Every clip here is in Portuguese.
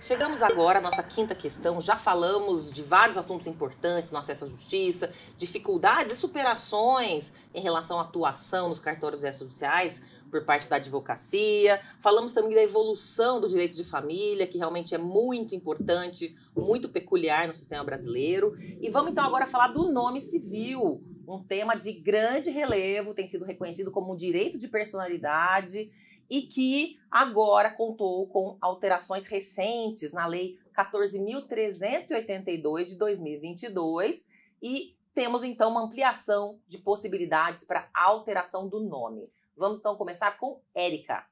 Chegamos agora à nossa quinta questão. Já falamos de vários assuntos importantes no acesso à justiça, dificuldades e superações em relação à atuação nos cartórios judiciais por parte da advocacia. Falamos também da evolução do direito de família, que realmente é muito importante, muito peculiar no sistema brasileiro. E vamos então agora falar do nome civil, um tema de grande relevo, tem sido reconhecido como um direito de personalidade e que agora contou com alterações recentes na Lei 14.382 de 2022 e temos então uma ampliação de possibilidades para alteração do nome. Vamos então começar com Érica.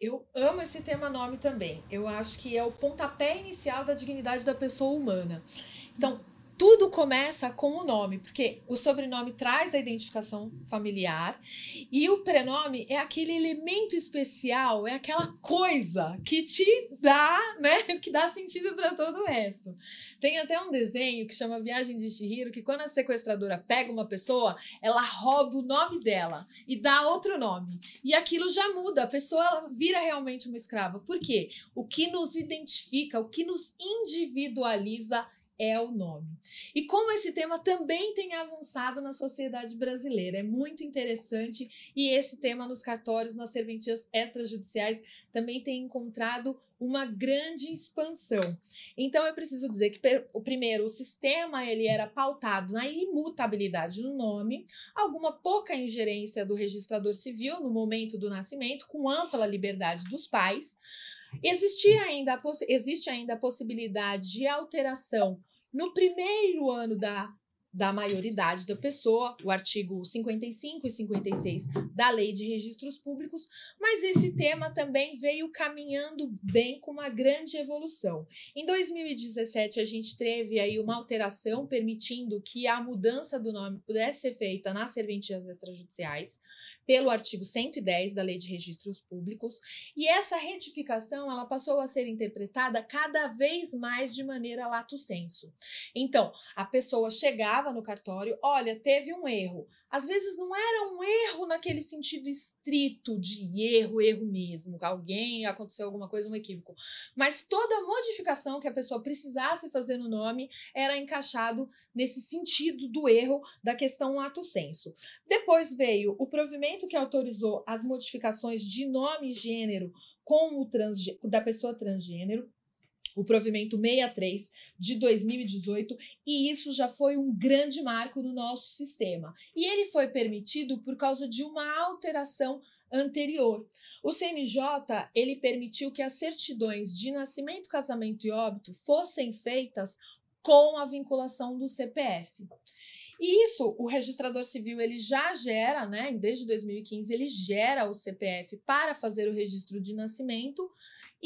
Eu amo esse tema nome também. Eu acho que é o pontapé inicial da dignidade da pessoa humana. Então, tudo começa com o nome, porque o sobrenome traz a identificação familiar e o prenome é aquele elemento especial, é aquela coisa que te dá, né, que dá sentido para todo o resto. Tem até um desenho que chama Viagem de Chihiro, que quando a sequestradora pega uma pessoa, ela rouba o nome dela e dá outro nome. E aquilo já muda, a pessoa vira realmente uma escrava. Por quê? O que nos identifica, o que nos individualiza é o nome. E como esse tema também tem avançado na sociedade brasileira, é muito interessante e esse tema nos cartórios, nas serventias extrajudiciais, também tem encontrado uma grande expansão. Então eu preciso dizer que o primeiro, o sistema ele era pautado na imutabilidade do nome, alguma pouca ingerência do registrador civil no momento do nascimento, com ampla liberdade dos pais. Existia ainda existe ainda a possibilidade de alteração no primeiro ano da, da maioridade da pessoa, o artigo 55 e 56 da Lei de Registros Públicos, mas esse tema também veio caminhando bem com uma grande evolução. Em 2017, a gente teve aí uma alteração permitindo que a mudança do nome pudesse ser feita nas serventias extrajudiciais, pelo artigo 110 da Lei de Registros Públicos, e essa retificação ela passou a ser interpretada cada vez mais de maneira lato senso. Então, a pessoa chegava no cartório, olha, teve um erro às vezes não era um erro naquele sentido estrito de erro, erro mesmo, alguém aconteceu alguma coisa, um equívoco. Mas toda modificação que a pessoa precisasse fazer no nome era encaixado nesse sentido do erro da questão ato senso. Depois veio o provimento que autorizou as modificações de nome e gênero com o trans, da pessoa transgênero o provimento 63 de 2018, e isso já foi um grande marco no nosso sistema. E ele foi permitido por causa de uma alteração anterior. O CNJ, ele permitiu que as certidões de nascimento, casamento e óbito fossem feitas com a vinculação do CPF. E isso, o registrador civil, ele já gera, né, desde 2015, ele gera o CPF para fazer o registro de nascimento.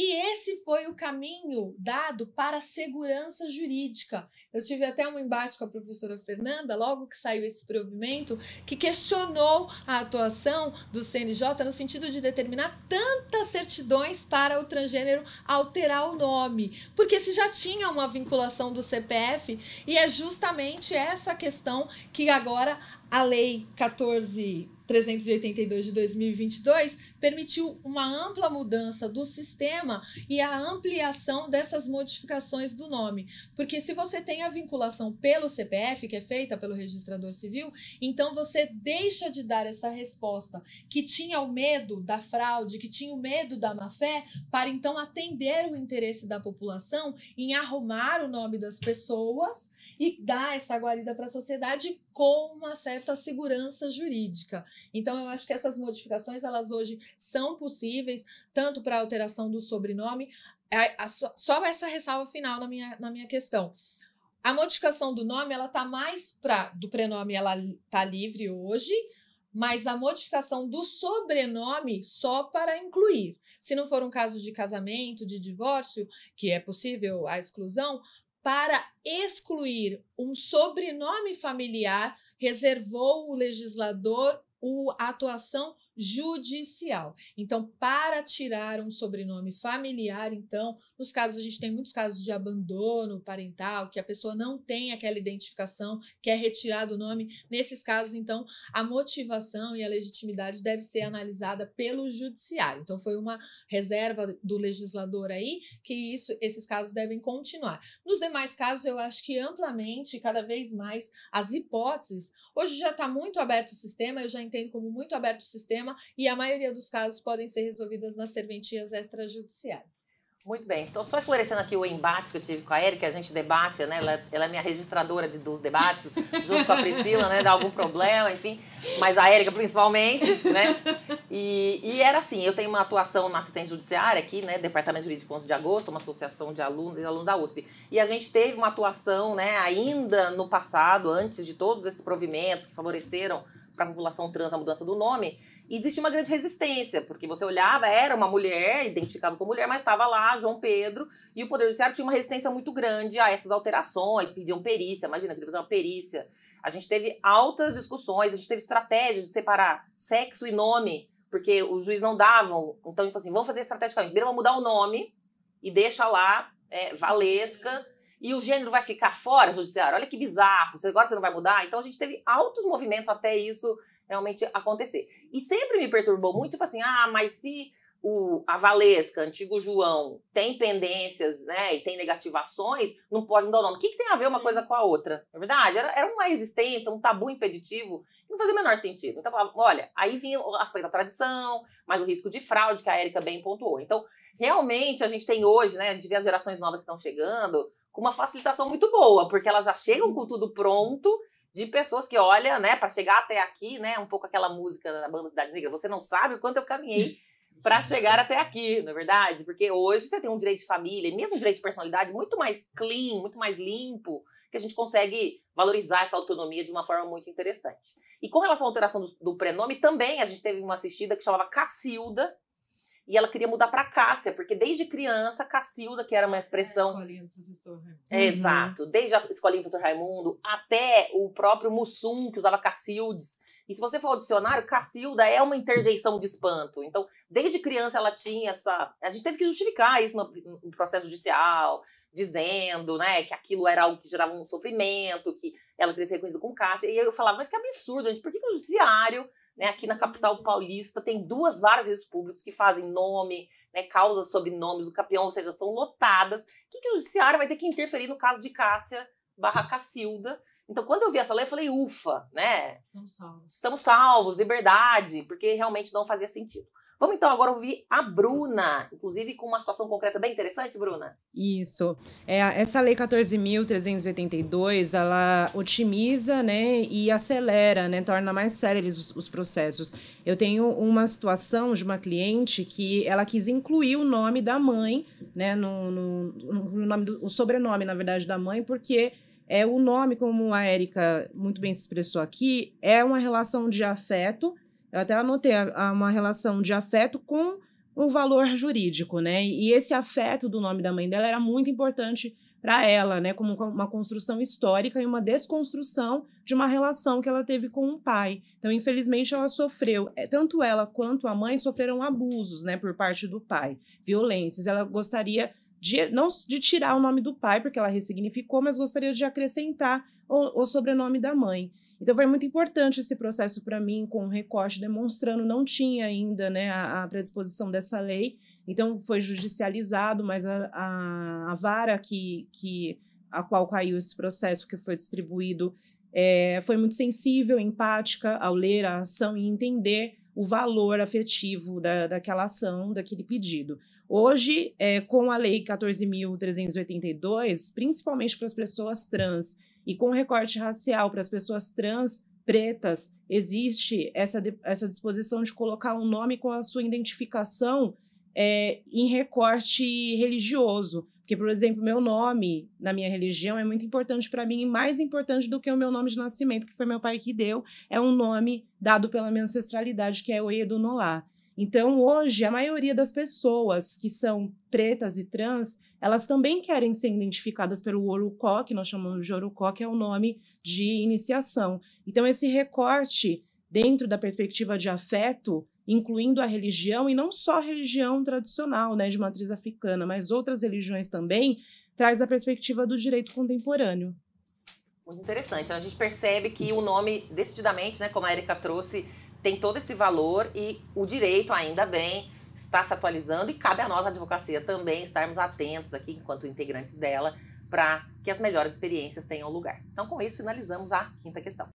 E esse foi o caminho dado para a segurança jurídica. Eu tive até um embate com a professora Fernanda, logo que saiu esse provimento, que questionou a atuação do CNJ no sentido de determinar tantas certidões para o transgênero alterar o nome. Porque se já tinha uma vinculação do CPF, e é justamente essa questão que agora a Lei 14382 de 2022 permitiu uma ampla mudança do sistema e a ampliação dessas modificações do nome. Porque se você tem a vinculação pelo CPF, que é feita pelo registrador civil, então você deixa de dar essa resposta que tinha o medo da fraude, que tinha o medo da má-fé, para então atender o interesse da população em arrumar o nome das pessoas e dar essa guarida para a sociedade com acesso certa segurança jurídica. Então, eu acho que essas modificações, elas hoje são possíveis, tanto para a alteração do sobrenome, a, a, só essa ressalva final na minha, na minha questão. A modificação do nome, ela tá mais para do prenome ela tá livre hoje, mas a modificação do sobrenome só para incluir. Se não for um caso de casamento, de divórcio, que é possível a exclusão, para excluir um sobrenome familiar, reservou o legislador a atuação judicial. Então, para tirar um sobrenome familiar, então, nos casos a gente tem muitos casos de abandono parental, que a pessoa não tem aquela identificação, que é retirado o nome. Nesses casos, então, a motivação e a legitimidade deve ser analisada pelo judiciário. Então, foi uma reserva do legislador aí que isso, esses casos devem continuar. Nos demais casos, eu acho que amplamente, cada vez mais, as hipóteses. Hoje já está muito aberto o sistema, eu já entendo como muito aberto o sistema e a maioria dos casos podem ser resolvidas nas serventias extrajudiciais. Muito bem. Estou só esclarecendo aqui o embate que eu tive com a Erika, a gente debate, né? Ela, ela é minha registradora de, dos debates, junto com a Priscila, né? Dá algum problema, enfim. Mas a Erika, principalmente, né? E, e, era assim, eu tenho uma atuação na assistência judiciária aqui, né? Departamento Jurídico 11 de Agosto, uma associação de alunos e alunos da USP. E a gente teve uma atuação, né? Ainda no passado, antes de todos esses provimentos que favoreceram para a população trans a mudança do nome, e existia uma grande resistência, porque você olhava, era uma mulher, identificava como mulher, mas estava lá João Pedro, e o Poder Judiciário tinha uma resistência muito grande a essas alterações, pediam perícia, imagina, queria fazer uma perícia. A gente teve altas discussões, a gente teve estratégias de separar sexo e nome, porque os juízes não davam. Então, a gente falou assim, vamos fazer estrategicamente. Primeiro, vamos mudar o nome e deixa lá é, Valesca, e o gênero vai ficar fora, o judiciário. Olha que bizarro, agora você não vai mudar. Então, a gente teve altos movimentos até isso realmente acontecer. E sempre me perturbou muito, tipo assim, ah, mas se o, a Valesca, antigo João, tem pendências, né, e tem negativações, não pode mudar o nome. O que, que tem a ver uma coisa com a outra? Na verdade, era, era uma existência, um tabu impeditivo, que não fazia o menor sentido. Então, falava, olha, aí vinha o aspecto da tradição, mas o risco de fraude, que a Érica bem pontuou. Então, realmente, a gente tem hoje, né, de ver as gerações novas que estão chegando, com uma facilitação muito boa, porque elas já chegam com tudo pronto, de pessoas que olham, né, para chegar até aqui, né, um pouco aquela música da banda Cidade Negra, você não sabe o quanto eu caminhei para chegar até aqui, na é verdade, porque hoje você tem um direito de família, mesmo um direito de personalidade muito mais clean, muito mais limpo, que a gente consegue valorizar essa autonomia de uma forma muito interessante. E com relação à alteração do, do prenome, também a gente teve uma assistida que chamava Cacilda, e ela queria mudar para Cássia, porque desde criança, Cacilda, que era uma é expressão. É, escolinha do professor Raimundo. É, uhum. exato. Desde a escolinha do professor Raimundo até o próprio Mussum, que usava Cacildes. E se você for ao dicionário, Cacilda é uma interjeição de espanto. Então, desde criança ela tinha essa. A gente teve que justificar isso no, processo judicial, dizendo né, que aquilo era algo que gerava um sofrimento, que ela queria ser reconhecida com Cássia. E eu falava, mas que absurdo, gente, por que, que o judiciário né? Aqui na capital paulista tem duas várias públicas que fazem nome, né, causas sobre nomes do campeão, ou seja, são lotadas. O que, que o judiciário vai ter que interferir no caso de Cássia barra Cacilda? Então, quando eu vi essa lei, eu falei, ufa, né? Estamos salvos. Estamos salvos, liberdade, porque realmente não fazia sentido. Vamos então agora ouvir a Bruna, inclusive com uma situação concreta bem interessante, Bruna. Isso. É, essa lei 14.382, ela otimiza, né, e acelera, né, torna mais céleres os, os processos. Eu tenho uma situação de uma cliente que ela quis incluir o nome da mãe, né, no, no, no nome do, o sobrenome, na verdade, da mãe, porque é o nome, como a Érica muito bem se expressou aqui, é uma relação de afeto eu até anotei a, a uma relação de afeto com um valor jurídico, né? E esse afeto do nome da mãe dela era muito importante para ela, né? Como uma construção histórica e uma desconstrução de uma relação que ela teve com o pai. Então, infelizmente, ela sofreu, é, tanto ela quanto a mãe sofreram abusos, né? Por parte do pai, violências. Ela gostaria de, não de tirar o nome do pai, porque ela ressignificou, mas gostaria de acrescentar o, o sobrenome da mãe. Então foi muito importante esse processo para mim, com um recorte demonstrando, não tinha ainda né, a, a predisposição dessa lei, então foi judicializado, mas a, a, a vara que, que a qual caiu esse processo que foi distribuído é, foi muito sensível, empática ao ler a ação e entender o valor afetivo da, daquela ação, daquele pedido. Hoje, é, com a Lei 14.382, principalmente para as pessoas trans e com recorte racial para as pessoas trans pretas, existe essa, essa disposição de colocar um nome com a sua identificação é, em recorte religioso porque, por exemplo, meu nome na minha religião é muito importante para mim mais importante do que o meu nome de nascimento, que foi meu pai que deu, é um nome dado pela minha ancestralidade, que é Oedunolá. Então, hoje, a maioria das pessoas que são pretas e trans, elas também querem ser identificadas pelo Orucó, que nós chamamos de Orucó, que é o nome de iniciação. Então, esse recorte dentro da perspectiva de afeto incluindo a religião, e não só a religião tradicional, né, de matriz africana, mas outras religiões também, traz a perspectiva do direito contemporâneo. Muito interessante. A gente percebe que o nome, decididamente, né, como a Erika trouxe, tem todo esse valor e o direito, ainda bem, está se atualizando e cabe a nós, a advocacia, também estarmos atentos aqui, enquanto integrantes dela, para que as melhores experiências tenham lugar. Então, com isso, finalizamos a quinta questão.